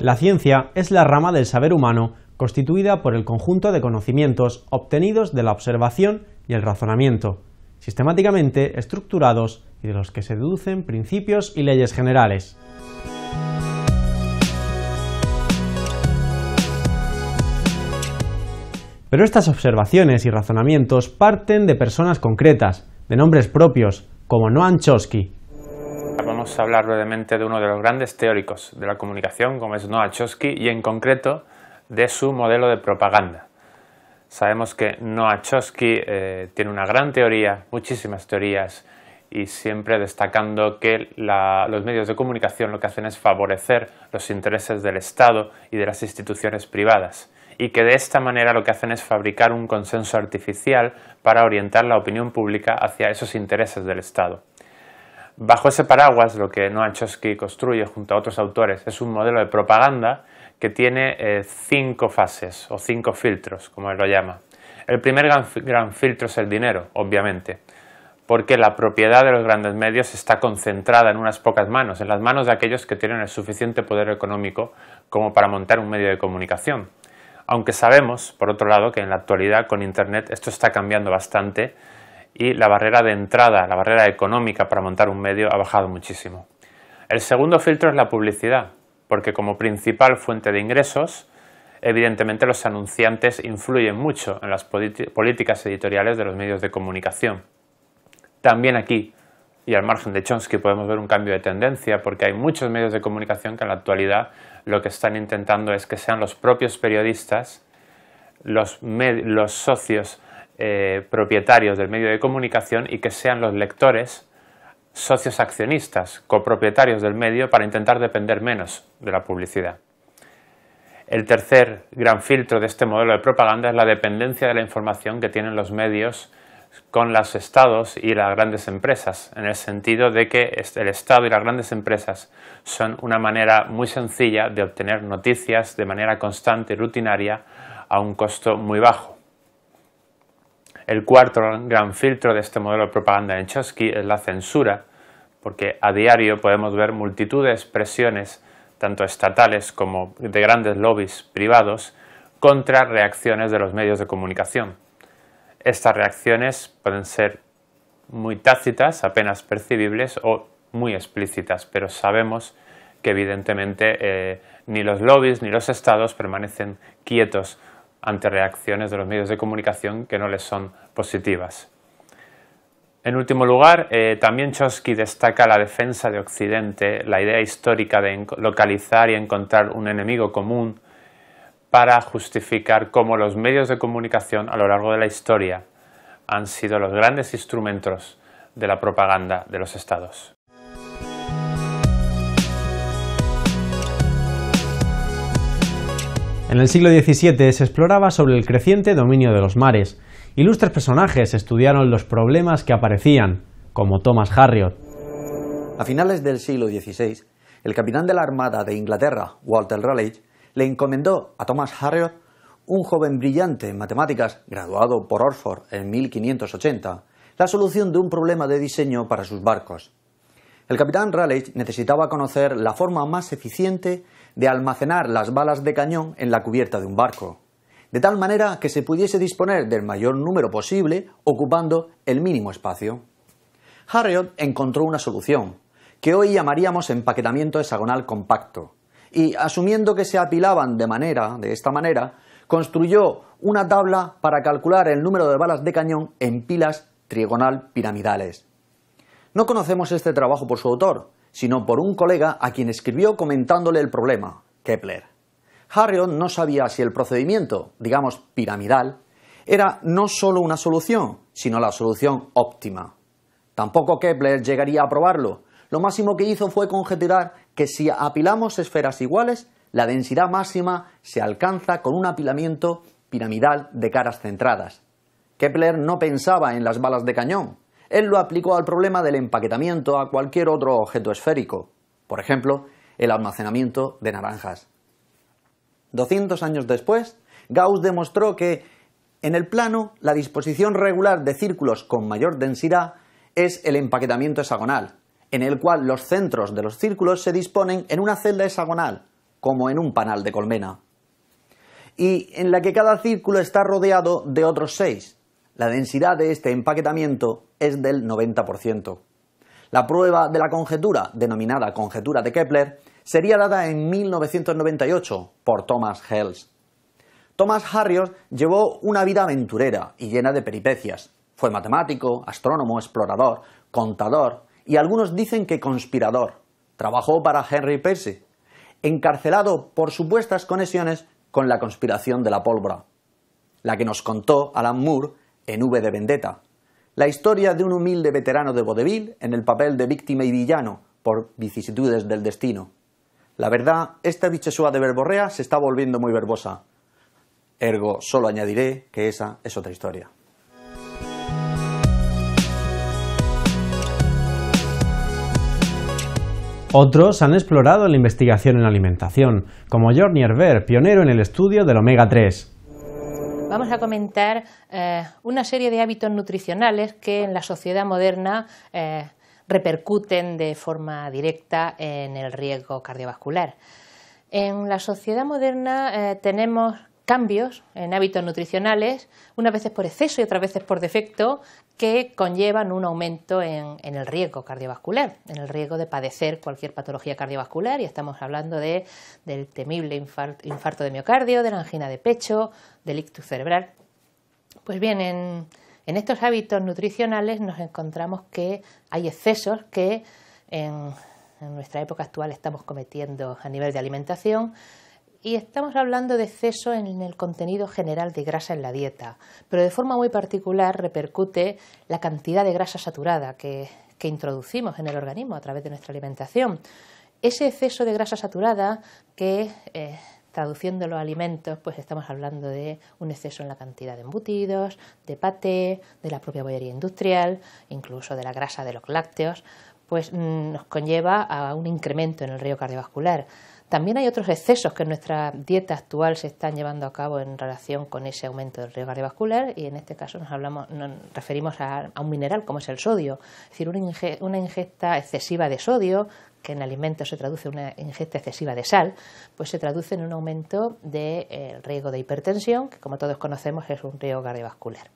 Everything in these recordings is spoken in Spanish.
La ciencia es la rama del saber humano constituida por el conjunto de conocimientos obtenidos de la observación y el razonamiento, sistemáticamente estructurados y de los que se deducen principios y leyes generales. Pero estas observaciones y razonamientos parten de personas concretas, de nombres propios, como Noam Chomsky, Vamos a hablar brevemente de uno de los grandes teóricos de la comunicación, como es Noachowski, y en concreto de su modelo de propaganda. Sabemos que Noachowski eh, tiene una gran teoría, muchísimas teorías, y siempre destacando que los medios de comunicación lo que hacen es favorecer los intereses del Estado y de las instituciones privadas, y que de esta manera lo que hacen es fabricar un consenso artificial para orientar la opinión pública hacia esos intereses del Estado. Bajo ese paraguas, lo que Noam Chomsky construye junto a otros autores es un modelo de propaganda que tiene eh, cinco fases o cinco filtros, como él lo llama. El primer gran filtro es el dinero, obviamente, porque la propiedad de los grandes medios está concentrada en unas pocas manos, en las manos de aquellos que tienen el suficiente poder económico como para montar un medio de comunicación. Aunque sabemos, por otro lado, que en la actualidad con Internet esto está cambiando bastante y la barrera de entrada, la barrera económica para montar un medio ha bajado muchísimo. El segundo filtro es la publicidad, porque como principal fuente de ingresos, evidentemente los anunciantes influyen mucho en las políticas editoriales de los medios de comunicación. También aquí, y al margen de Chomsky, podemos ver un cambio de tendencia, porque hay muchos medios de comunicación que en la actualidad lo que están intentando es que sean los propios periodistas los, los socios eh, propietarios del medio de comunicación y que sean los lectores socios accionistas, copropietarios del medio, para intentar depender menos de la publicidad. El tercer gran filtro de este modelo de propaganda es la dependencia de la información que tienen los medios con los estados y las grandes empresas, en el sentido de que el estado y las grandes empresas son una manera muy sencilla de obtener noticias de manera constante y rutinaria a un costo muy bajo. El cuarto gran filtro de este modelo de propaganda en Chomsky es la censura, porque a diario podemos ver multitud de expresiones, tanto estatales como de grandes lobbies privados, contra reacciones de los medios de comunicación. Estas reacciones pueden ser muy tácitas, apenas percibibles, o muy explícitas, pero sabemos que evidentemente eh, ni los lobbies ni los estados permanecen quietos ante reacciones de los medios de comunicación que no les son positivas. En último lugar, eh, también Chomsky destaca la defensa de Occidente, la idea histórica de localizar y encontrar un enemigo común para justificar cómo los medios de comunicación a lo largo de la historia han sido los grandes instrumentos de la propaganda de los estados. En el siglo XVII se exploraba sobre el creciente dominio de los mares. Ilustres personajes estudiaron los problemas que aparecían, como Thomas Harriot. A finales del siglo XVI, el capitán de la Armada de Inglaterra, Walter Raleigh, le encomendó a Thomas Harriot, un joven brillante en matemáticas, graduado por Oxford en 1580, la solución de un problema de diseño para sus barcos. El capitán Raleigh necesitaba conocer la forma más eficiente de almacenar las balas de cañón en la cubierta de un barco, de tal manera que se pudiese disponer del mayor número posible ocupando el mínimo espacio. Harriot encontró una solución, que hoy llamaríamos empaquetamiento hexagonal compacto, y asumiendo que se apilaban de manera, de esta manera, construyó una tabla para calcular el número de balas de cañón en pilas trigonal piramidales. No conocemos este trabajo por su autor, sino por un colega a quien escribió comentándole el problema, Kepler. Harriot no sabía si el procedimiento, digamos piramidal, era no solo una solución, sino la solución óptima. Tampoco Kepler llegaría a probarlo. Lo máximo que hizo fue conjeturar que si apilamos esferas iguales, la densidad máxima se alcanza con un apilamiento piramidal de caras centradas. Kepler no pensaba en las balas de cañón, él lo aplicó al problema del empaquetamiento a cualquier otro objeto esférico, por ejemplo, el almacenamiento de naranjas. 200 años después, Gauss demostró que en el plano la disposición regular de círculos con mayor densidad es el empaquetamiento hexagonal, en el cual los centros de los círculos se disponen en una celda hexagonal, como en un panal de colmena, y en la que cada círculo está rodeado de otros seis, la densidad de este empaquetamiento es del 90%. La prueba de la conjetura, denominada conjetura de Kepler, sería dada en 1998 por Thomas Hales. Thomas Harriot llevó una vida aventurera y llena de peripecias. Fue matemático, astrónomo, explorador, contador y algunos dicen que conspirador. Trabajó para Henry Percy, encarcelado por supuestas conexiones con la conspiración de la pólvora, la que nos contó Alan Moore en V de Vendetta. La historia de un humilde veterano de vodevil en el papel de víctima y villano por vicisitudes del destino. La verdad, esta bichesúa de verborrea se está volviendo muy verbosa. Ergo, solo añadiré que esa es otra historia. Otros han explorado la investigación en alimentación, como Jornier Herbert, pionero en el estudio del omega 3 vamos a comentar eh, una serie de hábitos nutricionales que en la sociedad moderna eh, repercuten de forma directa en el riesgo cardiovascular. En la sociedad moderna eh, tenemos cambios en hábitos nutricionales, unas veces por exceso y otras veces por defecto, que conllevan un aumento en, el riesgo cardiovascular, en el riesgo de padecer cualquier patología cardiovascular. Y estamos hablando del temible infarto, de miocardio, de la angina de pecho, del ictus cerebral. Pues bien, en, estos hábitos nutricionales nos encontramos que hay excesos que en nuestra época actual estamos cometiendo a nivel de alimentación y estamos hablando de exceso en el contenido general de grasa en la dieta, pero de forma muy particular repercute la cantidad de grasa saturada que, introducimos en el organismo a través de nuestra alimentación. Ese exceso de grasa saturada que... Eh, traduciendo los alimentos, pues estamos hablando de un exceso en la cantidad de embutidos, de paté, de la propia bollería industrial, incluso de la grasa de los lácteos, pues mm, nos conlleva a un incremento en el riesgo cardiovascular. También hay otros excesos que en nuestra dieta actual se están llevando a cabo en relación con ese aumento del riesgo cardiovascular y en este caso nos, referimos a, un mineral como es el sodio, es decir, una ingesta excesiva de sodio que en alimentos se traduce en una ingesta excesiva de sal, pues se traduce en un aumento del de, riesgo de hipertensión, que como todos conocemos es un riesgo cardiovascular.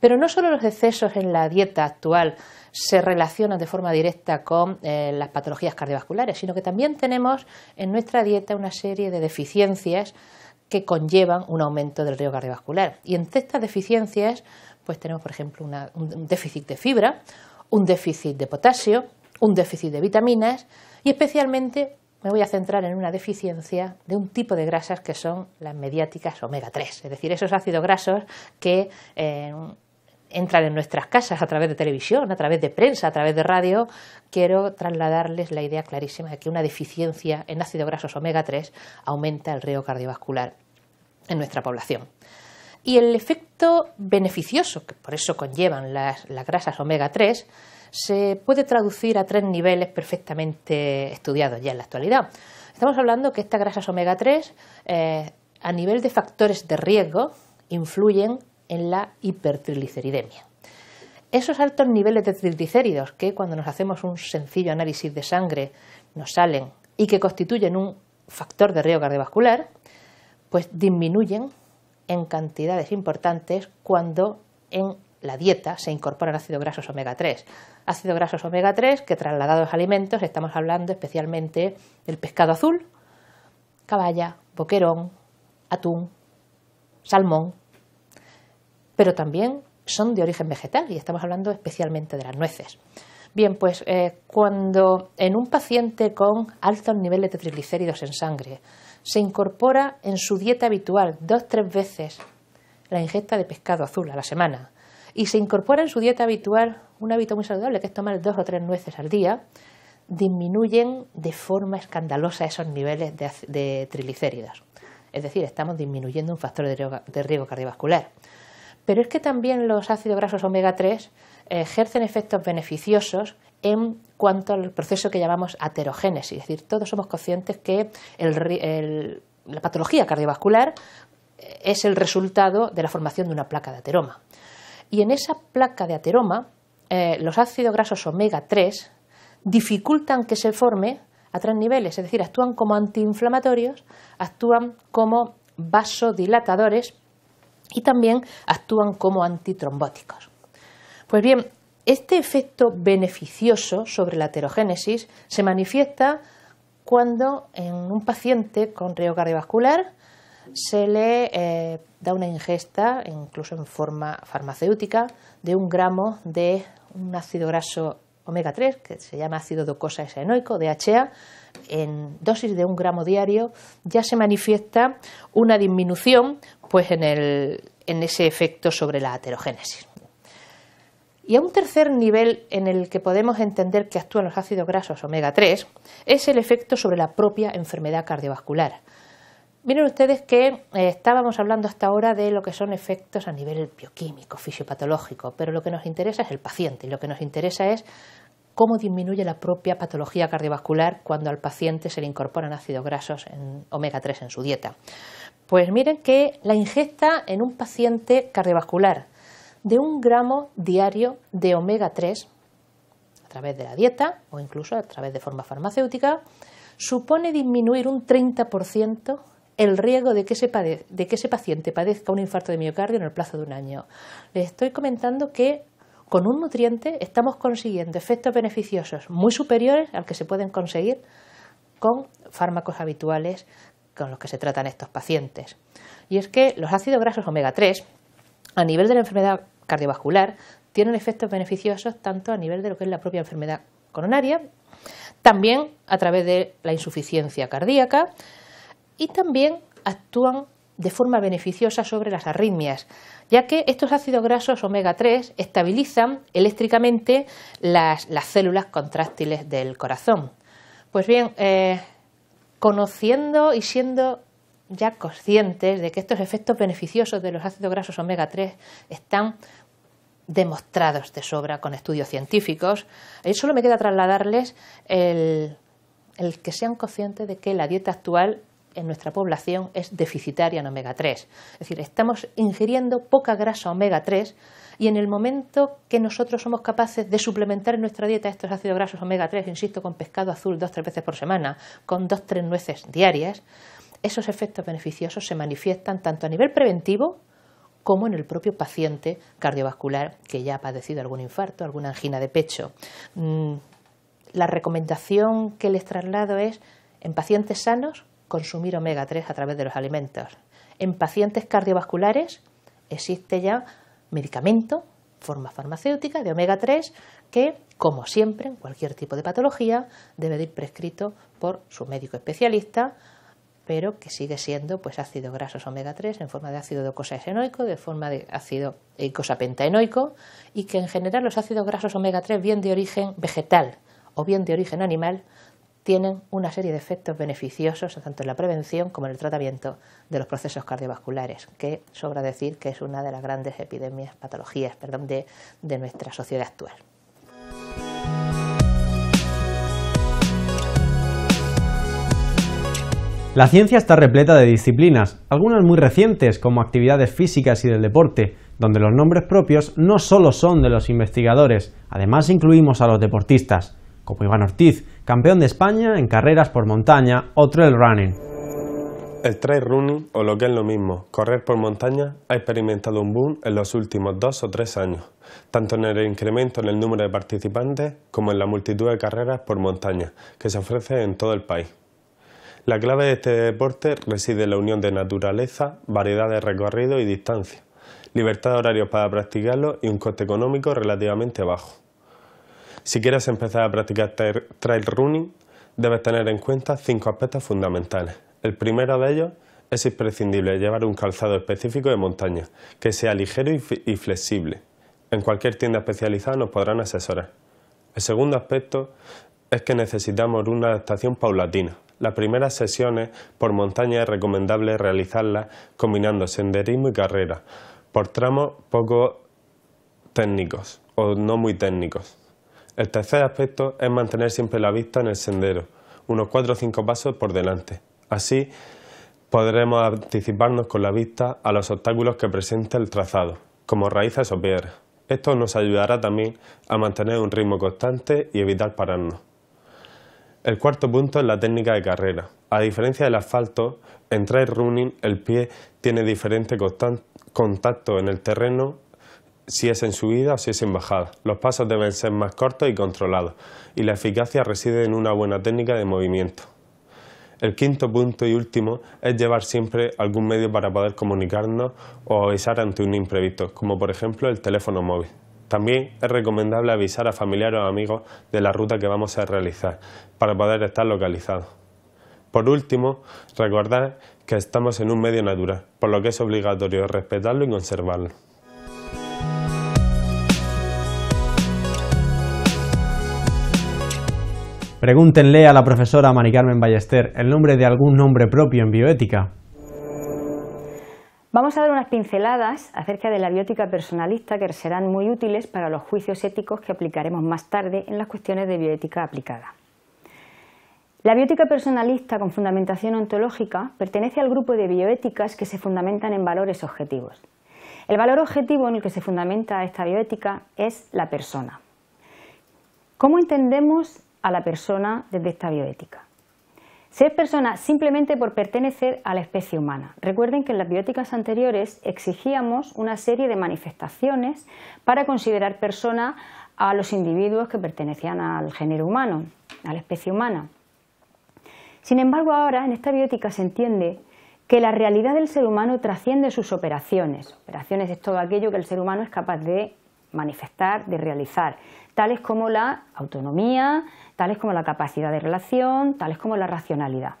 Pero no solo los excesos en la dieta actual se relacionan de forma directa con eh, las patologías cardiovasculares, sino que también tenemos en nuestra dieta una serie de deficiencias que conllevan un aumento del riesgo cardiovascular. Y entre estas deficiencias, pues tenemos, por ejemplo, un déficit de fibra, un déficit de potasio, un déficit de vitaminas y especialmente me voy a centrar en una deficiencia de un tipo de grasas que son las mediáticas omega 3, es decir, esos ácidos grasos que eh, entran en nuestras casas a través de televisión, a través de prensa, a través de radio, quiero trasladarles la idea clarísima de que una deficiencia en ácido grasos omega 3 aumenta el riesgo cardiovascular en nuestra población. Y el efecto beneficioso que por eso conllevan las, grasas omega 3 se puede traducir a tres niveles perfectamente estudiados ya en la actualidad. Estamos hablando que estas grasas omega 3 eh, a nivel de factores de riesgo influyen en la hipertrigliceridemia. Esos altos niveles de triglicéridos que cuando nos hacemos un sencillo análisis de sangre nos salen y que constituyen un factor de riesgo cardiovascular, pues disminuyen en cantidades importantes cuando en la dieta se incorporan ácidos grasos omega 3. Ácidos grasos omega 3 que trasladados a alimentos estamos hablando especialmente del pescado azul, caballa, boquerón, atún, salmón, pero también son de origen vegetal y estamos hablando especialmente de las nueces. Bien, pues eh, cuando en un paciente con altos niveles de triglicéridos en sangre se incorpora en su dieta habitual dos o tres veces la ingesta de pescado azul a la semana y se incorpora en su dieta habitual un hábito muy saludable que es tomar dos o tres nueces al día, disminuyen de forma escandalosa esos niveles de, triglicéridos. Es decir, estamos disminuyendo un factor de riesgo cardiovascular. Pero es que también los ácidos grasos omega 3 eh, ejercen efectos beneficiosos en cuanto al proceso que llamamos aterogénesis. Es decir, todos somos conscientes que la patología cardiovascular eh, es el resultado de la formación de una placa de ateroma. Y en esa placa de ateroma, eh, los ácidos grasos omega 3 dificultan que se forme a tres niveles, es decir, actúan como antiinflamatorios, actúan como vasodilatadores, y también actúan como antitrombóticos. Pues bien, este efecto beneficioso sobre la heterogénesis se manifiesta cuando en un paciente con riesgo cardiovascular se le eh, da una ingesta, incluso en forma farmacéutica, de un gramo de un ácido graso omega 3, que se llama ácido docosa de DHA, en dosis de un gramo diario ya se manifiesta una disminución pues en, ese efecto sobre la aterogénesis. Y a un tercer nivel en el que podemos entender que actúan los ácidos grasos omega 3 es el efecto sobre la propia enfermedad cardiovascular. Miren ustedes que eh, estábamos hablando hasta ahora de lo que son efectos a nivel bioquímico, fisiopatológico, pero lo que nos interesa es el paciente y lo que nos interesa es cómo disminuye la propia patología cardiovascular cuando al paciente se le incorporan ácidos grasos en omega 3 en su dieta. Pues miren que la ingesta en un paciente cardiovascular de un gramo diario de omega 3 a través de la dieta o incluso a través de forma farmacéutica supone disminuir un 30% el riesgo de que, ese de que, ese paciente padezca un infarto de miocardio en el plazo de un año. Les estoy comentando que con un nutriente estamos consiguiendo efectos beneficiosos muy superiores al que se pueden conseguir con fármacos habituales con los que se tratan estos pacientes. Y es que los ácidos grasos omega 3, a nivel de la enfermedad cardiovascular, tienen efectos beneficiosos tanto a nivel de lo que es la propia enfermedad coronaria, también a través de la insuficiencia cardíaca y también actúan de forma beneficiosa sobre las arritmias, ya que estos ácidos grasos omega 3 estabilizan eléctricamente las, células contráctiles del corazón. Pues bien, eh, conociendo y siendo ya conscientes de que estos efectos beneficiosos de los ácidos grasos omega 3 están demostrados de sobra con estudios científicos, ahí eh, solo me queda trasladarles el el que sean conscientes de que la dieta actual en nuestra población es deficitaria en omega 3. Es decir, estamos ingiriendo poca grasa omega 3 y en el momento que nosotros somos capaces de suplementar en nuestra dieta estos ácidos grasos omega 3, insisto, con pescado azul dos o tres veces por semana, con dos o tres nueces diarias, esos efectos beneficiosos se manifiestan tanto a nivel preventivo como en el propio paciente cardiovascular que ya ha padecido algún infarto, alguna angina de pecho. Mm, la recomendación que les traslado es en pacientes sanos consumir omega 3 a través de los alimentos. En pacientes cardiovasculares existe ya medicamento, forma farmacéutica de omega 3 que, como siempre, en cualquier tipo de patología, debe de ir prescrito por su médico especialista, pero que sigue siendo pues ácido grasos omega 3 en forma de ácido docosahexaenoico, de forma de ácido eicosapentaenoico y que en general los ácidos grasos omega 3 bien de origen vegetal o bien de origen animal tienen una serie de efectos beneficiosos tanto en la prevención como en el tratamiento de los procesos cardiovasculares, que sobra decir que es una de las grandes epidemias, patologías, de, de nuestra sociedad actual. La ciencia está repleta de disciplinas, algunas muy recientes como actividades físicas y del deporte, donde los nombres propios no solo son de los investigadores, además incluimos a los deportistas como Iván Ortiz, campeón de España en carreras por montaña o trail running. El trail running, o lo que es lo mismo, correr por montaña, ha experimentado un boom en los últimos dos o tres años, tanto en el incremento en el número de participantes como en la multitud de carreras por montaña que se ofrece en todo el país. La clave de este deporte reside en la unión de naturaleza, variedad de recorrido y distancia, libertad de horarios para practicarlo y un coste económico relativamente bajo. Si quieres empezar a practicar trail running, debes tener en cuenta cinco aspectos fundamentales. El primero de ellos es imprescindible llevar un calzado específico de montaña, que sea ligero y flexible. En cualquier tienda especializada nos podrán asesorar. El segundo aspecto es que necesitamos una adaptación paulatina. Las primeras sesiones por montaña es recomendable realizarlas combinando senderismo y carrera, por tramos poco técnicos o no muy técnicos. El tercer aspecto es mantener siempre la vista en el sendero, unos 4 o 5 pasos por delante. Así podremos anticiparnos con la vista a los obstáculos que presenta el trazado, como raíces o piedras. Esto nos ayudará también a mantener un ritmo constante y evitar pararnos. El cuarto punto es la técnica de carrera. A diferencia del asfalto, en trail running el pie tiene diferente contacto en el terreno si es en subida o si es en bajada. Los pasos deben ser más cortos y controlados, y la eficacia reside en una buena técnica de movimiento. El quinto punto y último es llevar siempre algún medio para poder comunicarnos o avisar ante un imprevisto, como por ejemplo el teléfono móvil. También es recomendable avisar a familiares o amigos de la ruta que vamos a realizar para poder estar localizados. Por último, recordar que estamos en un medio natural, por lo que es obligatorio respetarlo y conservarlo. Pregúntenle a la profesora Mari Carmen Ballester el nombre de algún nombre propio en bioética. Vamos a dar unas pinceladas acerca de la biótica personalista que serán muy útiles para los juicios éticos que aplicaremos más tarde en las cuestiones de bioética aplicada. La biótica personalista con fundamentación ontológica pertenece al grupo de bioéticas que se fundamentan en valores objetivos. El valor objetivo en el que se fundamenta esta bioética es la persona. ¿Cómo entendemos a la persona desde esta bioética. Ser persona simplemente por pertenecer a la especie humana. Recuerden que en las bióticas anteriores exigíamos una serie de manifestaciones para considerar persona a los individuos que pertenecían al género humano, a la especie humana. Sin embargo, ahora en esta biótica se entiende que la realidad del ser humano trasciende sus operaciones. Operaciones es todo aquello que el ser humano es capaz de manifestar, de realizar, tales como la autonomía, tales como la capacidad de relación, tales como la racionalidad.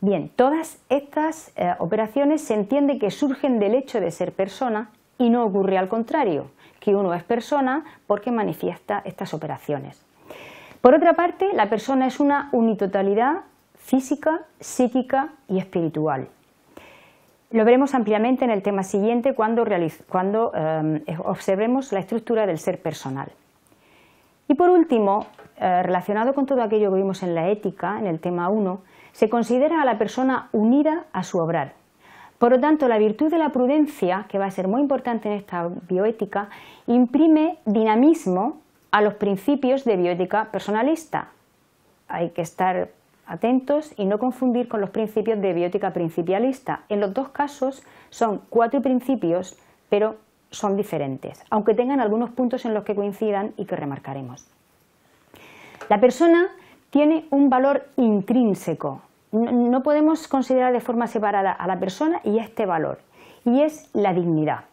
Bien, todas estas eh, operaciones se entiende que surgen del hecho de ser persona y no ocurre al contrario, que uno es persona porque manifiesta estas operaciones. Por otra parte, la persona es una unitotalidad física, psíquica y espiritual. Lo veremos ampliamente en el tema siguiente cuando, em, observemos la estructura del ser personal. Y por último, eh, relacionado con todo aquello que vimos en la ética, en el tema 1, se considera a la persona unida a su obrar. Por lo tanto, la virtud de la prudencia, que va a ser muy importante en esta bioética, imprime dinamismo a los principios de bioética personalista. Hay que estar atentos y no confundir con los principios de biótica principialista. En los dos casos son cuatro principios, pero son diferentes, aunque tengan algunos puntos en los que coincidan y que remarcaremos. La persona tiene un valor intrínseco. No podemos considerar de forma separada a la persona y a este valor, y es la dignidad.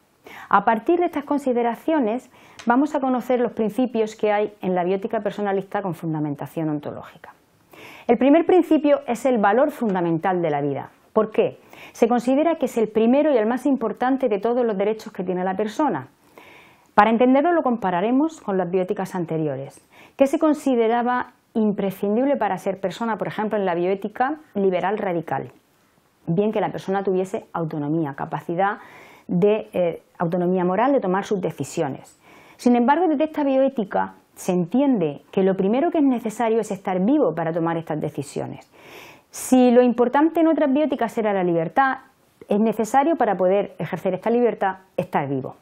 A partir de estas consideraciones vamos a conocer los principios que hay en la biótica personalista con fundamentación ontológica. El primer principio es el valor fundamental de la vida. ¿Por qué? Se considera que es el primero y el más importante de todos los derechos que tiene la persona. Para entenderlo lo compararemos con las bioéticas anteriores. que se consideraba imprescindible para ser persona, por ejemplo, en la bioética liberal radical? Bien que la persona tuviese autonomía, capacidad de eh, autonomía moral de tomar sus decisiones. Sin embargo, desde esta bioética se entiende que lo primero que es necesario es estar vivo para tomar estas decisiones. Si lo importante en otras bióticas era la libertad, es necesario para poder ejercer esta libertad estar vivo.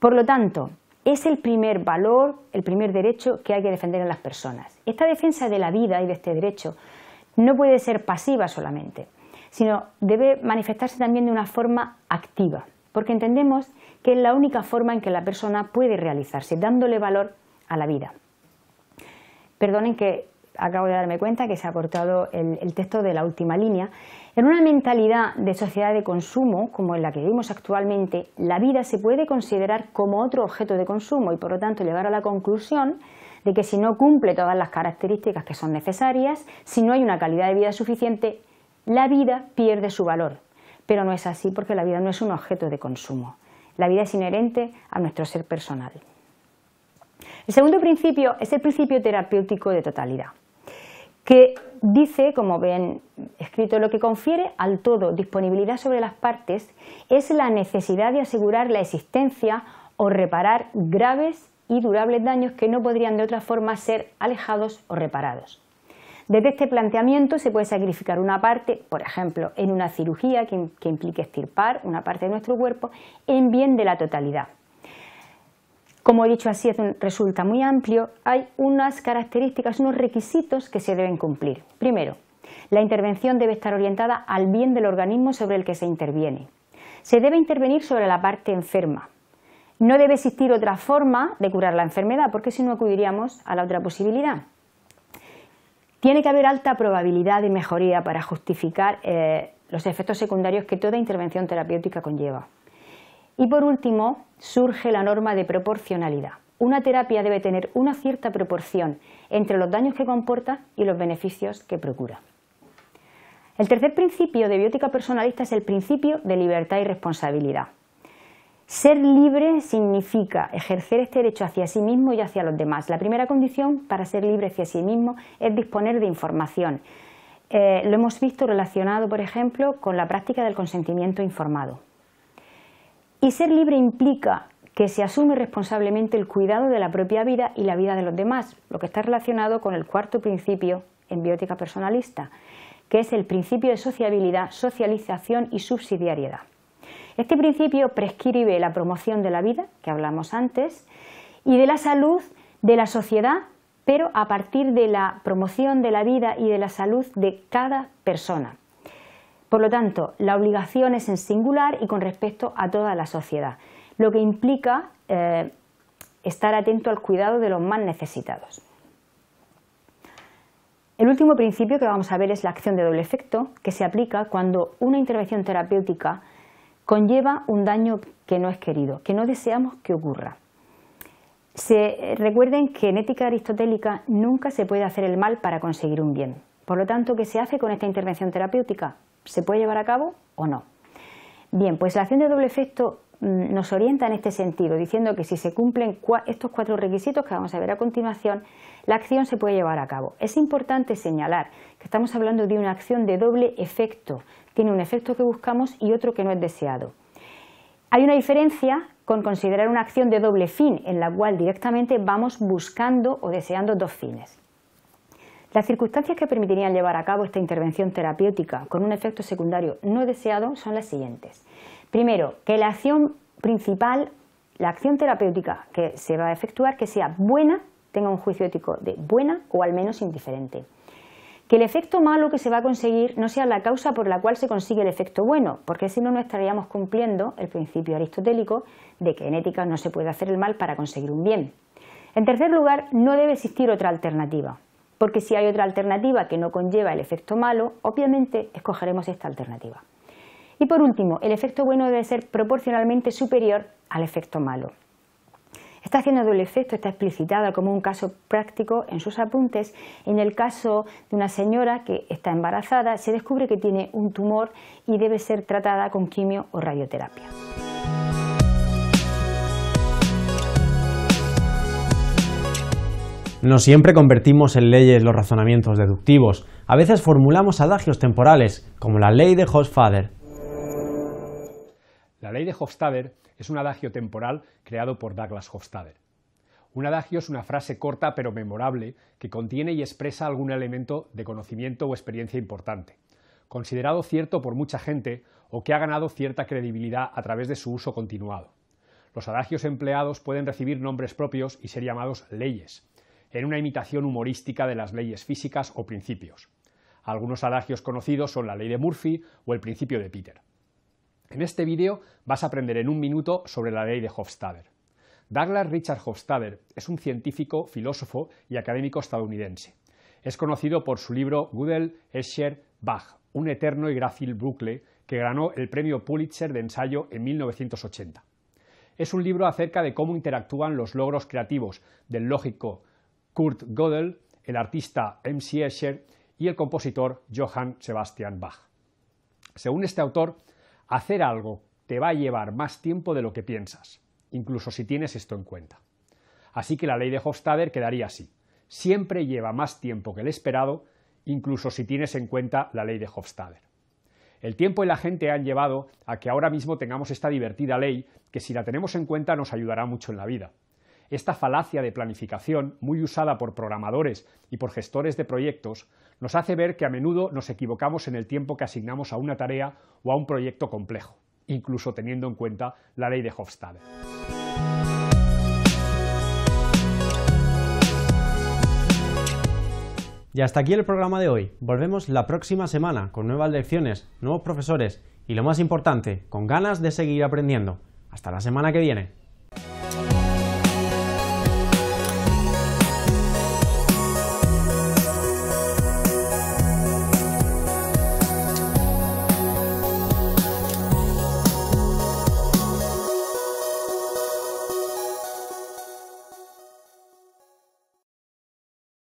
Por lo tanto, es el primer valor, el primer derecho que hay que defender en las personas. Esta defensa de la vida y de este derecho no puede ser pasiva solamente, sino debe manifestarse también de una forma activa, porque entendemos que es la única forma en que la persona puede realizarse, dándole valor a la vida. Perdonen que acabo de darme cuenta que se ha cortado el, texto de la última línea. En una mentalidad de sociedad de consumo como en la que vivimos actualmente, la vida se puede considerar como otro objeto de consumo y por lo tanto llegar a la conclusión de que si no cumple todas las características que son necesarias, si no hay una calidad de vida suficiente, la vida pierde su valor. Pero no es así porque la vida no es un objeto de consumo. La vida es inherente a nuestro ser personal. El segundo principio es el principio terapéutico de totalidad, que dice, como ven escrito, lo que confiere al todo disponibilidad sobre las partes es la necesidad de asegurar la existencia o reparar graves y durables daños que no podrían de otra forma ser alejados o reparados. Desde este planteamiento se puede sacrificar una parte, por ejemplo, en una cirugía que, implique extirpar una parte de nuestro cuerpo, en bien de la totalidad. Como he dicho así, resulta muy amplio, hay unas características, unos requisitos que se deben cumplir. Primero, la intervención debe estar orientada al bien del organismo sobre el que se interviene. Se debe intervenir sobre la parte enferma. No debe existir otra forma de curar la enfermedad, porque si no acudiríamos a la otra posibilidad. Tiene que haber alta probabilidad de mejoría para justificar eh, los efectos secundarios que toda intervención terapéutica conlleva. Y por último, surge la norma de proporcionalidad. Una terapia debe tener una cierta proporción entre los daños que comporta y los beneficios que procura. El tercer principio de biótica personalista es el principio de libertad y responsabilidad. Ser libre significa ejercer este derecho hacia sí mismo y hacia los demás. La primera condición para ser libre hacia sí mismo es disponer de información. Eh, lo hemos visto relacionado, por ejemplo, con la práctica del consentimiento informado. Y ser libre implica que se asume responsablemente el cuidado de la propia vida y la vida de los demás, lo que está relacionado con el cuarto principio en biótica personalista, que es el principio de sociabilidad, socialización y subsidiariedad. Este principio prescribe la promoción de la vida, que hablamos antes, y de la salud de la sociedad, pero a partir de la promoción de la vida y de la salud de cada persona. Por lo tanto, la obligación es en singular y con respecto a toda la sociedad, lo que implica eh, estar atento al cuidado de los más necesitados. El último principio que vamos a ver es la acción de doble efecto, que se aplica cuando una intervención terapéutica conlleva un daño que no es querido, que no deseamos que ocurra. Se, eh, recuerden que en ética aristotélica nunca se puede hacer el mal para conseguir un bien. Por lo tanto, ¿qué se hace con esta intervención terapéutica? se puede llevar a cabo o no. Bien, pues la acción de doble efecto mm, nos orienta en este sentido, diciendo que si se cumplen estos cuatro requisitos que vamos a ver a continuación, la acción se puede llevar a cabo. Es importante señalar que estamos hablando de una acción de doble efecto. Tiene un efecto que buscamos y otro que no es deseado. Hay una diferencia con considerar una acción de doble fin, en la cual directamente vamos buscando o deseando dos fines. Las circunstancias que permitirían llevar a cabo esta intervención terapéutica con un efecto secundario no deseado son las siguientes. Primero, que la acción principal, la acción terapéutica que se va a efectuar, que sea buena, tenga un juicio ético de buena o al menos indiferente. Que el efecto malo que se va a conseguir no sea la causa por la cual se consigue el efecto bueno, porque si no, no estaríamos cumpliendo el principio aristotélico de que en ética no se puede hacer el mal para conseguir un bien. En tercer lugar, no debe existir otra alternativa porque si hay otra alternativa que no conlleva el efecto malo, obviamente escogeremos esta alternativa. Y por último, el efecto bueno debe ser proporcionalmente superior al efecto malo. Está haciendo el efecto está explicitada como un caso práctico en sus apuntes. En el caso de una señora que está embarazada, se descubre que tiene un tumor y debe ser tratada con quimio o radioterapia. No siempre convertimos en leyes los razonamientos deductivos. A veces formulamos adagios temporales, como la ley de Hofstadter. La ley de Hofstadter es un adagio temporal creado por Douglas Hofstadter. Un adagio es una frase corta pero memorable que contiene y expresa algún elemento de conocimiento o experiencia importante, considerado cierto por mucha gente o que ha ganado cierta credibilidad a través de su uso continuado. Los adagios empleados pueden recibir nombres propios y ser llamados leyes en una imitación humorística de las leyes físicas o principios. Algunos adagios conocidos son la ley de Murphy o el principio de Peter. En este vídeo vas a aprender en un minuto sobre la ley de Hofstadter. Douglas Richard Hofstadter es un científico, filósofo y académico estadounidense. Es conocido por su libro Gödel, Escher, Bach, un eterno y grácil bucle que ganó el premio Pulitzer de ensayo en 1980. Es un libro acerca de cómo interactúan los logros creativos del lógico Kurt Gödel, el artista M.C. Escher y el compositor Johann Sebastian Bach. Según este autor, hacer algo te va a llevar más tiempo de lo que piensas, incluso si tienes esto en cuenta. Así que la ley de Hofstadter quedaría así. Siempre lleva más tiempo que el esperado, incluso si tienes en cuenta la ley de Hofstadter. El tiempo y la gente han llevado a que ahora mismo tengamos esta divertida ley que si la tenemos en cuenta nos ayudará mucho en la vida. Esta falacia de planificación, muy usada por programadores y por gestores de proyectos, nos hace ver que a menudo nos equivocamos en el tiempo que asignamos a una tarea o a un proyecto complejo, incluso teniendo en cuenta la ley de Hofstadter. Y hasta aquí el programa de hoy. Volvemos la próxima semana con nuevas lecciones, nuevos profesores y lo más importante, con ganas de seguir aprendiendo. Hasta la semana que viene.